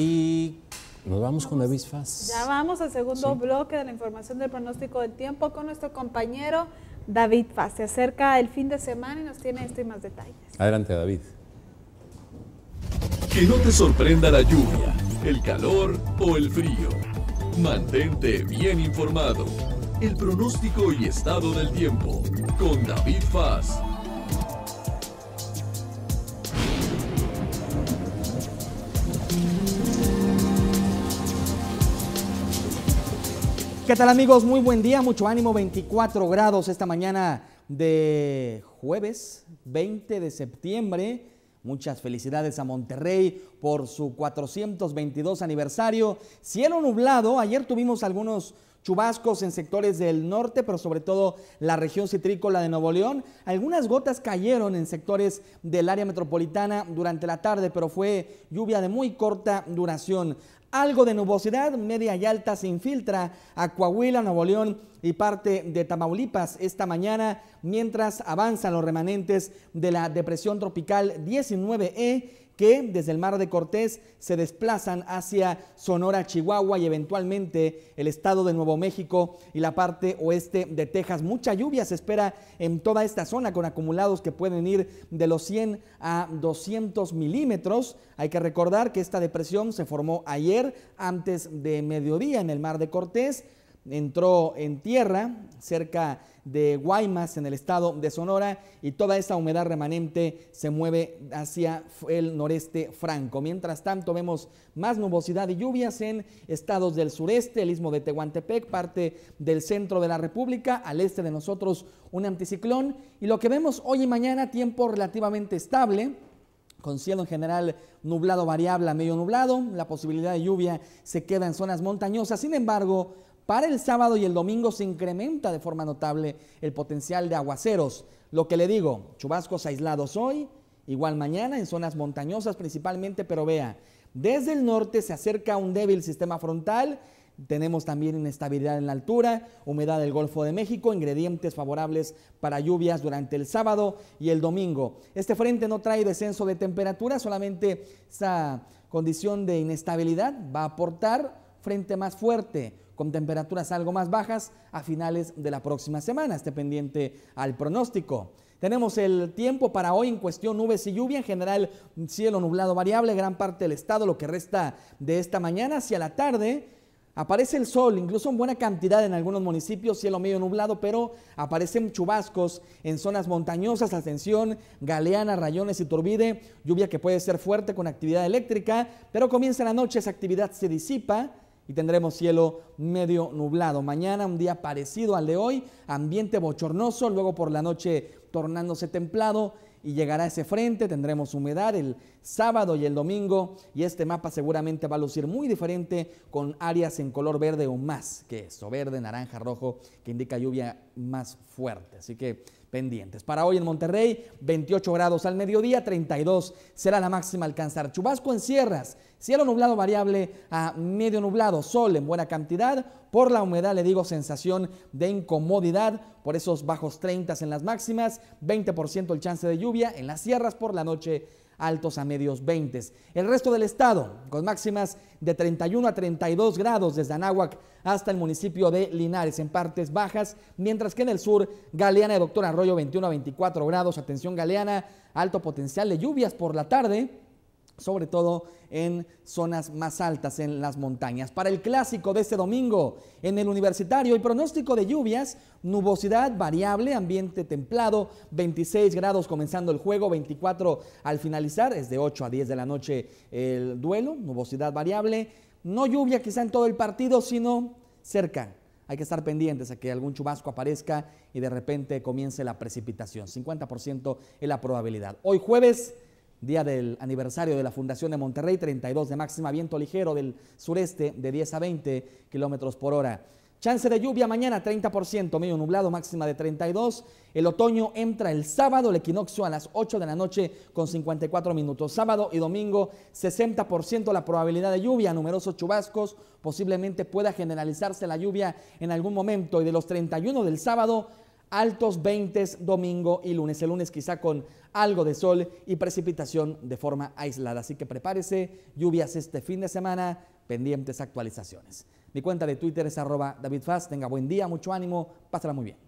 Y nos vamos, con David Faz. Ya vamos al segundo bloque de la información del pronóstico del tiempo con nuestro compañero David Faz. Se acerca el fin de semana y nos tiene esto y más detalles. Adelante, David. Que no te sorprenda la lluvia, el calor o el frío. Mantente bien informado. El pronóstico y estado del tiempo con David Faz. ¿Qué tal amigos? Muy buen día, mucho ánimo, 24 grados esta mañana de jueves 20 de septiembre. Muchas felicidades a Monterrey por su 422 aniversario. Cielo nublado, ayer tuvimos algunos chubascos en sectores del norte, pero sobre todo la región citrícola de Nuevo León. Algunas gotas cayeron en sectores del área metropolitana durante la tarde, pero fue lluvia de muy corta duración. Algo de nubosidad media y alta se infiltra a Coahuila, Nuevo León y parte de Tamaulipas esta mañana mientras avanzan los remanentes de la depresión tropical 19E que desde el mar de Cortés se desplazan hacia Sonora, Chihuahua y eventualmente el estado de Nuevo México y la parte oeste de Texas. Mucha lluvia se espera en toda esta zona con acumulados que pueden ir de los 100 a 200 milímetros. Hay que recordar que esta depresión se formó ayer antes de mediodía en el mar de Cortés entró en tierra cerca de Guaymas, en el estado de Sonora, y toda esa humedad remanente se mueve hacia el noreste franco. Mientras tanto, vemos más nubosidad y lluvias en estados del sureste, el istmo de Tehuantepec, parte del centro de la República, al este de nosotros un anticiclón, y lo que vemos hoy y mañana, tiempo relativamente estable con cielo en general nublado variable a medio nublado, la posibilidad de lluvia se queda en zonas montañosas, sin embargo, para el sábado y el domingo se incrementa de forma notable el potencial de aguaceros. Lo que le digo, chubascos aislados hoy, igual mañana en zonas montañosas principalmente, pero vea, desde el norte se acerca un débil sistema frontal tenemos también inestabilidad en la altura, humedad del Golfo de México, ingredientes favorables para lluvias durante el sábado y el domingo. Este frente no trae descenso de temperatura, solamente esa condición de inestabilidad va a aportar frente más fuerte, con temperaturas algo más bajas a finales de la próxima semana. Esté pendiente al pronóstico. Tenemos el tiempo para hoy en cuestión nubes y lluvia, en general cielo nublado variable, gran parte del estado, lo que resta de esta mañana hacia la tarde. Aparece el sol, incluso en buena cantidad en algunos municipios, cielo medio nublado, pero aparecen chubascos en zonas montañosas, Ascensión, Galeana, Rayones y Turbide, lluvia que puede ser fuerte con actividad eléctrica, pero comienza la noche, esa actividad se disipa y tendremos cielo medio nublado. Mañana un día parecido al de hoy, ambiente bochornoso, luego por la noche tornándose templado y llegará ese frente, tendremos humedad el sábado y el domingo y este mapa seguramente va a lucir muy diferente con áreas en color verde o más que eso, verde, naranja, rojo, que indica lluvia más fuerte. Así que pendientes. Para hoy en Monterrey, 28 grados al mediodía, 32 será la máxima alcanzar. Chubasco en sierras, cielo nublado variable a medio nublado, sol en buena cantidad. Por la humedad, le digo, sensación de incomodidad por esos bajos 30 en las máximas, 20% el chance de lluvia en las sierras por la noche altos a medios 20. El resto del estado, con máximas de 31 a 32 grados desde Anáhuac hasta el municipio de Linares, en partes bajas, mientras que en el sur, Galeana y Doctor Arroyo 21 a 24 grados. Atención, Galeana, alto potencial de lluvias por la tarde sobre todo en zonas más altas, en las montañas. Para el clásico de este domingo, en el universitario, el pronóstico de lluvias, nubosidad variable, ambiente templado, 26 grados comenzando el juego, 24 al finalizar, es de 8 a 10 de la noche el duelo, nubosidad variable, no lluvia quizá en todo el partido, sino cerca. Hay que estar pendientes a que algún chubasco aparezca y de repente comience la precipitación. 50% es la probabilidad. Hoy jueves día del aniversario de la Fundación de Monterrey, 32 de máxima, viento ligero del sureste de 10 a 20 kilómetros por hora. Chance de lluvia mañana 30%, medio nublado, máxima de 32. El otoño entra el sábado, el equinoccio a las 8 de la noche con 54 minutos. Sábado y domingo 60% la probabilidad de lluvia, numerosos chubascos, posiblemente pueda generalizarse la lluvia en algún momento. Y de los 31 del sábado altos 20 domingo y lunes. El lunes quizá con algo de sol y precipitación de forma aislada. Así que prepárese, lluvias este fin de semana, pendientes actualizaciones. Mi cuenta de Twitter es arroba David Tenga buen día, mucho ánimo, pásala muy bien.